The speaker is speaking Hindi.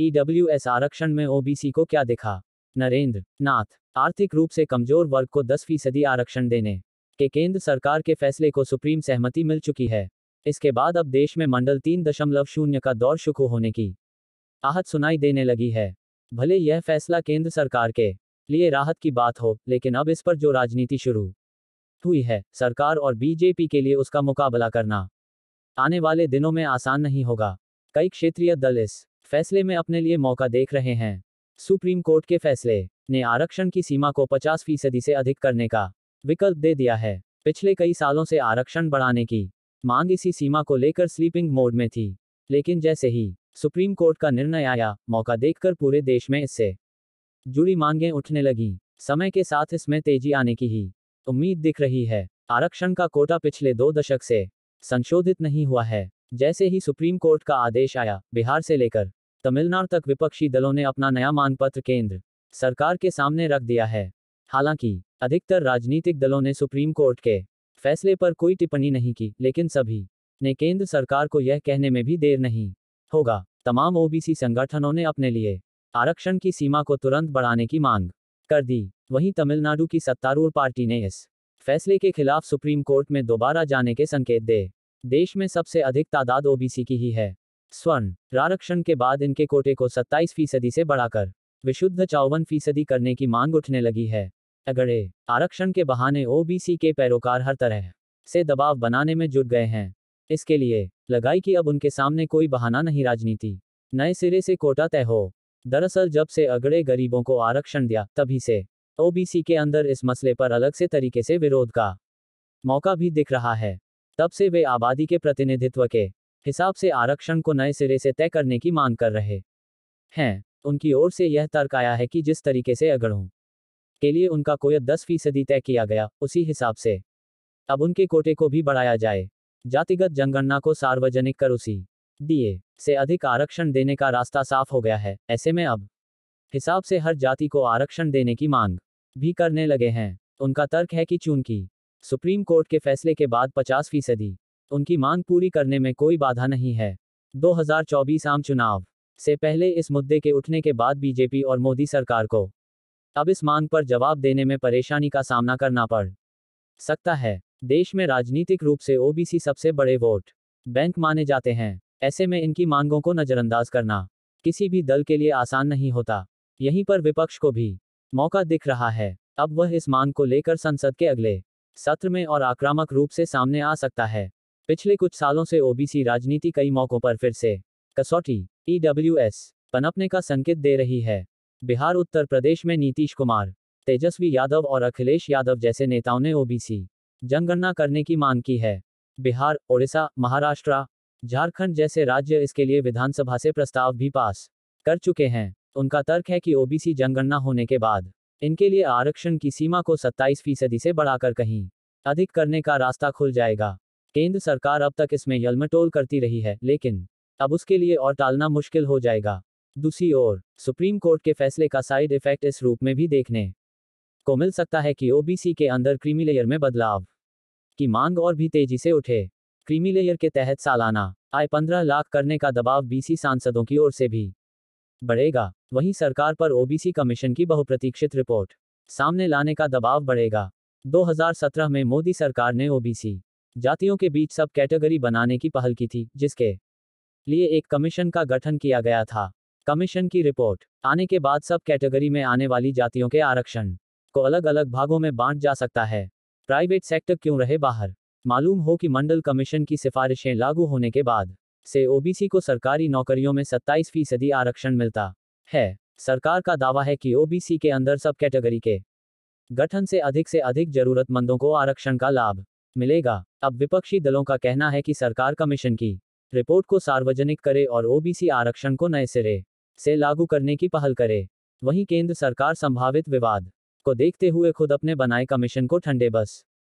ईडब्ल्यूएस आरक्षण में ओबीसी को क्या दिखा नरेंद्र नाथ आर्थिक रूप से कमजोर वर्ग को दस फीसदी आरक्षण देने के केंद्र सरकार के फैसले को सुप्रीम सहमति मिल चुकी है इसके बाद अब देश में मंडल तीन दशमलव शून्य का दौर शुरू होने की आहत सुनाई देने लगी है भले यह फैसला केंद्र सरकार के लिए राहत की बात हो लेकिन अब इस पर जो राजनीति शुरू हुई है सरकार और बीजेपी के लिए उसका मुकाबला करना आने वाले दिनों में आसान नहीं होगा कई क्षेत्रीय दल इस फैसले में अपने लिए मौका देख रहे हैं सुप्रीम कोर्ट के फैसले ने आरक्षण की सीमा को 50 फीसदी से अधिक करने का विकल्प दे दिया है पिछले कई सालों से आरक्षण बढ़ाने की मांग इसी सीमा को लेकर स्लीपिंग मोड में थी लेकिन जैसे ही सुप्रीम कोर्ट का निर्णय आया मौका देखकर पूरे देश में इससे जुड़ी मांगें उठने लगीं समय के साथ इसमें तेजी आने की ही उम्मीद दिख रही है आरक्षण का कोटा पिछले दो दशक से संशोधित नहीं हुआ है जैसे ही सुप्रीम कोर्ट का आदेश आया बिहार से लेकर तमिलनाडु तक विपक्षी दलों ने अपना नया मानपत्र पत्र केंद्र सरकार के सामने रख दिया है हालांकि अधिकतर राजनीतिक दलों ने सुप्रीम कोर्ट के फैसले पर कोई टिप्पणी नहीं की लेकिन सभी ने केंद्र सरकार को यह कहने में भी देर नहीं होगा तमाम ओबीसी संगठनों ने अपने लिए आरक्षण की सीमा को तुरंत बढ़ाने की मांग कर दी वहीं तमिलनाडु की सत्तारूढ़ पार्टी ने इस फैसले के खिलाफ सुप्रीम कोर्ट में दोबारा जाने के संकेत दे देश में सबसे अधिक तादाद ओबीसी की ही है स्वर्ण रारक्षण के बाद इनके कोटे को 27 फीसदी से बढ़ाकर विशुद्ध चौवन फीसदी करने की मांग उठने लगी है अगड़े आरक्षण के बहाने ओबीसी के पैरोकार हर तरह से दबाव बनाने में जुट गए हैं इसके लिए लगाई कि अब उनके सामने कोई बहाना नहीं राजनीति नए सिरे से कोटा तय हो दरअसल जब से अगड़े गरीबों को आरक्षण दिया तभी से ओबीसी के अंदर इस मसले पर अलग से तरीके से विरोध का मौका भी दिख रहा है तब से वे आबादी के प्रतिनिधित्व के हिसाब से आरक्षण को नए सिरे से तय करने की मांग कर रहे हैं उनकी ओर से यह तर्क आया है कि जिस तरीके से अगड़ों के लिए उनका कोयत दस फीसदी तय किया गया उसी हिसाब से अब उनके कोटे को भी बढ़ाया जाए जातिगत जनगणना को सार्वजनिक कर उसी डीए से अधिक आरक्षण देने का रास्ता साफ हो गया है ऐसे में अब हिसाब से हर जाति को आरक्षण देने की मांग भी करने लगे हैं उनका तर्क है कि चूंकि सुप्रीम कोर्ट के फैसले के बाद 50 फीसदी उनकी मांग पूरी करने में कोई बाधा नहीं है 2024 आम चुनाव से पहले इस मुद्दे के उठने के बाद बीजेपी और मोदी सरकार को अब इस मांग पर जवाब देने में परेशानी का सामना करना पड़ सकता है देश में राजनीतिक रूप से ओबीसी सबसे बड़े वोट बैंक माने जाते हैं ऐसे में इनकी मांगों को नजरअंदाज करना किसी भी दल के लिए आसान नहीं होता यहीं पर विपक्ष को भी मौका दिख रहा है अब वह इस मांग को लेकर संसद के अगले सत्र में और आक्रामक रूप से सामने आ सकता है पिछले कुछ सालों से ओबीसी राजनीति कई मौकों पर फिर से कसौटी ईडब्ल्यूएस पनपने का संकेत दे रही है बिहार उत्तर प्रदेश में नीतीश कुमार तेजस्वी यादव और अखिलेश यादव जैसे नेताओं ने ओबीसी जनगणना करने की मांग की है बिहार ओडिशा महाराष्ट्र झारखंड जैसे राज्य इसके लिए विधानसभा से प्रस्ताव भी पास कर चुके हैं उनका तर्क है कि ओबीसी जनगणना होने के बाद इनके लिए आरक्षण की सीमा को 27 फीसदी से बढ़ाकर कहीं अधिक करने का रास्ता खुल जाएगा केंद्र सरकार अब तक इसमें यलमटोल करती रही है लेकिन अब उसके लिए और टालना मुश्किल हो जाएगा दूसरी ओर सुप्रीम कोर्ट के फैसले का साइड इफेक्ट इस रूप में भी देखने को मिल सकता है कि ओबीसी के अंदर क्रीमी लेयर में बदलाव की मांग और भी तेजी से उठे क्रीमी लेयर के तहत सालाना आय पंद्रह लाख करने का दबाव बीसी सांसदों की ओर से भी बढ़ेगा वहीं सरकार पर ओबीसी कमीशन की बहुप्रतीक्षित रिपोर्ट सामने लाने का दबाव बढ़ेगा 2017 में मोदी सरकार ने ओबीसी जातियों के बीच सब कैटेगरी बनाने की पहल की थी जिसके लिए एक कमीशन का गठन किया गया था कमीशन की रिपोर्ट आने के बाद सब कैटेगरी में आने वाली जातियों के आरक्षण को अलग अलग भागों में बांट जा सकता है प्राइवेट सेक्टर क्यों रहे बाहर मालूम हो कि मंडल कमीशन की सिफारिशें लागू होने के बाद से ओबीसी को सरकारी नौकरियों में 27 फीसदी आरक्षण मिलता है सरकार का दावा है कि ओबीसी के अंदर सब कैटेगरी के गठन से अधिक से अधिक जरूरतमंदों को आरक्षण का लाभ मिलेगा अब विपक्षी दलों का कहना है कि सरकार कमीशन की रिपोर्ट को सार्वजनिक करे और ओबीसी आरक्षण को नए सिरे से लागू करने की पहल करे वहीं केंद्र सरकार संभावित विवाद को देखते हुए खुद अपने बनाए कमीशन को ठंडे बस